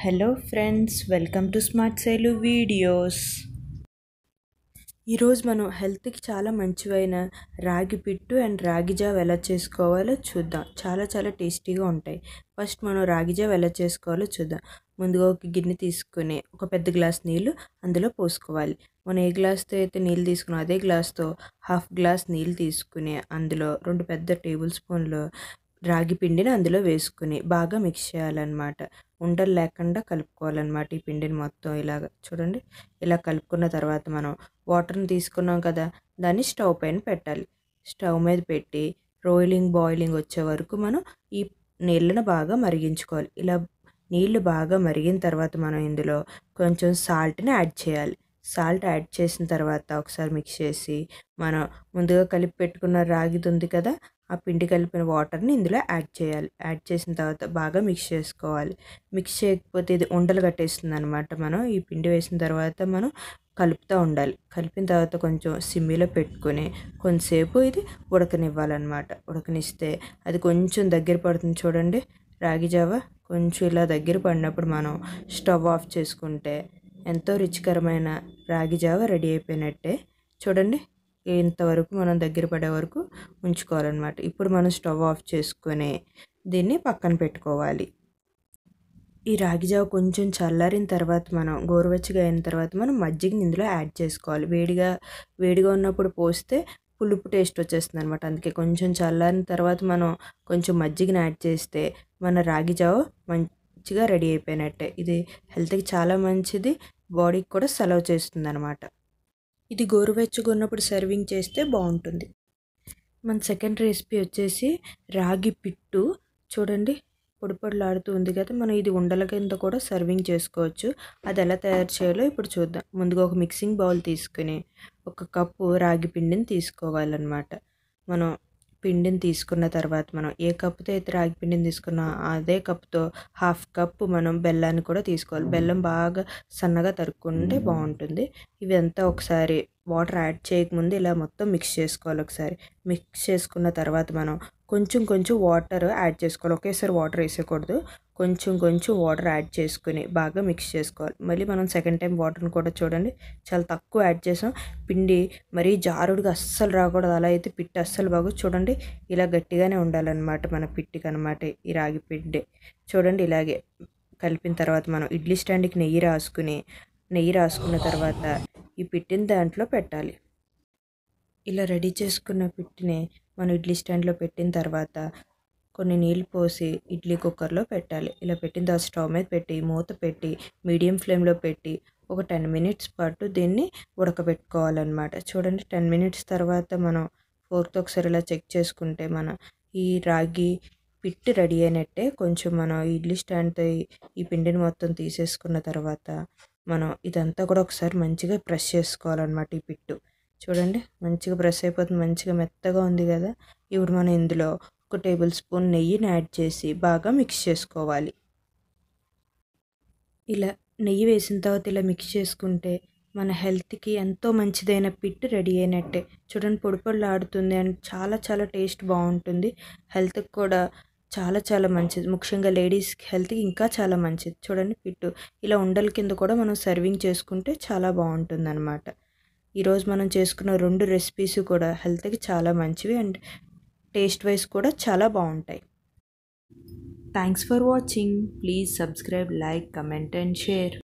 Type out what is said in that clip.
hello friends welcome to smart సైలు videos ఈరోజు మనం హెల్త్కి చాలా మంచివైన రాగి పిట్టు అండ్ రాగి జావ ఎలా చేసుకోవాలో చూద్దాం చాలా చాలా టేస్టీగా ఉంటాయి ఫస్ట్ మనం రాగి జావ ఎలా చేసుకోవాలో చూద్దాం ముందుగా ఒక గిన్నె తీసుకుని ఒక పెద్ద గ్లాస్ నీళ్ళు అందులో పోసుకోవాలి మనం ఏ గ్లాస్తో అయితే నీళ్ళు తీసుకున్నాం అదే గ్లాస్తో హాఫ్ గ్లాస్ నీళ్ళు తీసుకుని అందులో రెండు పెద్ద టేబుల్ స్పూన్లు రాగి పిండిని అందులో వేసుకుని బాగా మిక్స్ చేయాలన్నమాట ఉండలు లేకుండా కలుపుకోవాలన్నమాట ఈ పిండిని మొత్తం ఇలాగ చూడండి ఇలా కలుపుకున్న తర్వాత మనం వాటర్ని తీసుకున్నాం కదా దాన్ని స్టవ్ పైన పెట్టాలి స్టవ్ మీద పెట్టి రోయిలింగ్ బాయిలింగ్ వచ్చే వరకు మనం ఈ నీళ్ళను బాగా మరిగించుకోవాలి ఇలా నీళ్ళు బాగా మరిగిన తర్వాత మనం ఇందులో కొంచెం సాల్ట్ని యాడ్ చేయాలి సాల్ట్ యాడ్ చేసిన తర్వాత ఒకసారి మిక్స్ చేసి మనం ముందుగా కలిపి పెట్టుకున్న రాగిది ఉంది కదా ఆ పిండి కలిపిన వాటర్ని ఇందులో యాడ్ చేయాలి యాడ్ చేసిన తర్వాత బాగా మిక్స్ చేసుకోవాలి మిక్స్ చేయకపోతే ఇది ఉండలు కట్టేస్తుంది అనమాట మనం ఈ పిండి వేసిన తర్వాత మనం కలుపుతూ ఉండాలి కలిపిన తర్వాత కొంచెం సిమ్మిలో పెట్టుకొని కొంతసేపు ఇది ఉడకనివ్వాలన్నమాట ఉడకనిస్తే అది కొంచెం దగ్గర పడుతుంది చూడండి రాగి జావ కొంచెం ఇలా దగ్గర పడినప్పుడు మనం స్టవ్ ఆఫ్ చేసుకుంటే ఎంతో రుచికరమైన రాగి జావ రెడీ అయిపోయినట్టే చూడండి ఇంతవరకు మనం దగ్గర పడే వరకు ఉంచుకోవాలన్నమాట ఇప్పుడు మనం స్టవ్ ఆఫ్ చేసుకొని దీన్ని పక్కన పెట్టుకోవాలి ఈ రాగి జావ కొంచెం చల్లారిన తర్వాత మనం గోరువెచ్చగా అయిన తర్వాత మనం మజ్జిగని ఇందులో యాడ్ చేసుకోవాలి వేడిగా వేడిగా ఉన్నప్పుడు పోస్తే పులుపు టేస్ట్ వచ్చేస్తుంది అనమాట అందుకే కొంచెం చల్లారిన తర్వాత మనం కొంచెం మజ్జిగని యాడ్ చేస్తే మన రాగి జావ మం మంచిగా రెడీ అయిపోయినట్టే ఇది హెల్త్కి చాలా మంచిది బాడీకి కూడా సెలవు చేస్తుంది అనమాట ఇది గోరువెచ్చగా ఉన్నప్పుడు సర్వింగ్ చేస్తే బాగుంటుంది మన సెకండ్ రెసిపీ వచ్చేసి రాగి పిట్టు చూడండి పొడి ఉంది కదా మనం ఇది ఉండల కింద కూడా సర్వింగ్ చేసుకోవచ్చు అది ఎలా తయారు చేయాలో ఇప్పుడు చూద్దాం ముందుగా ఒక మిక్సింగ్ బౌల్ తీసుకుని ఒక కప్పు రాగి పిండిని తీసుకోవాలన్నమాట మనం పిండిని తీసుకున్న తర్వాత మనం ఏ కప్పుతో అయితే రాగి పిండిని తీసుకున్నా అదే కప్పుతో హాఫ్ కప్ మనం బెల్లాన్ని కూడా తీసుకోవాలి బెల్లం బాగా సన్నగా తరుక్కుంటే బాగుంటుంది ఇవంతా ఒకసారి వాటర్ యాడ్ చేయకముందు ఇలా మొత్తం మిక్స్ చేసుకోవాలి ఒకసారి మిక్స్ చేసుకున్న తర్వాత మనం కొంచెం కొంచెం వాటర్ యాడ్ చేసుకోవాలి ఒకేసారి వాటర్ వేసేయకూడదు కొంచెం కొంచెం వాటర్ యాడ్ చేసుకుని బాగా మిక్స్ చేసుకోవాలి మళ్ళీ మనం సెకండ్ టైం వాటర్ని కూడా చూడండి చాలా తక్కువ యాడ్ చేసాం పిండి మరీ జారుడుగా అస్సలు రాకూడదు అలా అయితే పిట్టి అస్సలు బాగు చూడండి ఇలా గట్టిగానే ఉండాలన్నమాట మన పిట్టికి అనమాట ఈ రాగి పిండి చూడండి ఇలాగే కలిపిన తర్వాత మనం ఇడ్లీ స్టాండ్కి నెయ్యి రాసుకుని నెయ్యి రాసుకున్న తర్వాత ఈ పిట్టిని దాంట్లో పెట్టాలి ఇలా రెడీ చేసుకున్న పిట్టిని మనం ఇడ్లీ స్టాండ్లో పెట్టిన తర్వాత కొన్ని నీళ్ళు పోసి ఇడ్లీ కుక్కర్లో పెట్టాలి ఇలా పెట్టిన తర్వాత స్టవ్ మీద పెట్టి మూత పెట్టి మీడియం ఫ్లేమ్లో పెట్టి ఒక టెన్ మినిట్స్ పాటు దీన్ని ఉడకబెట్టుకోవాలన్నమాట చూడండి టెన్ మినిట్స్ తర్వాత మనం ఫోర్త్ ఒకసారి ఇలా చెక్ చేసుకుంటే మన ఈ రాగి పిట్టి రెడీ అయినట్టే కొంచెం మనం ఇడ్లీ స్టాండ్తో ఈ పిండిని మొత్తం తీసేసుకున్న తర్వాత మనం ఇదంతా కూడా ఒకసారి మంచిగా ప్రెస్ చేసుకోవాలన్నమాట ఈ పిట్టు చూడండి మంచిగా ప్రెస్ అయిపోతుంది మంచిగా మెత్తగా ఉంది కదా ఇప్పుడు మనం ఇందులో ఒక టేబుల్ స్పూన్ నెయ్యిని యాడ్ చేసి బాగా మిక్స్ చేసుకోవాలి ఇలా నెయ్యి వేసిన తర్వాత ఇలా మిక్స్ చేసుకుంటే మన హెల్త్కి ఎంతో మంచిదైన పిట్ రెడీ అయినట్టే చూడండి పొడి పొడులు ఆడుతుంది అండ్ చాలా చాలా టేస్ట్ బాగుంటుంది హెల్త్కి కూడా చాలా చాలా మంచిది ముఖ్యంగా లేడీస్ హెల్త్కి ఇంకా చాలా మంచిది చూడండి పిట్టు ఇలా ఉండల కింద కూడా మనం సర్వింగ్ చేసుకుంటే చాలా బాగుంటుంది అనమాట ఈరోజు మనం చేసుకున్న రెండు రెసిపీస్ కూడా హెల్త్కి చాలా మంచివి అండ్ టేస్ట్ వైజ్ కూడా చాలా బాగుంటాయి thanks for watching please subscribe like comment and share